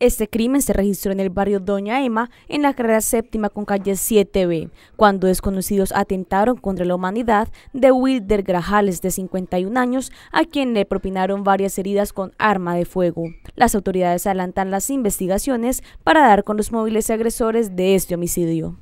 Este crimen se registró en el barrio Doña Emma, en la carrera séptima con calle 7B, cuando desconocidos atentaron contra la humanidad de Wilder Grajales, de 51 años, a quien le propinaron varias heridas con arma de fuego. Las autoridades adelantan las investigaciones para dar con los móviles agresores de este homicidio.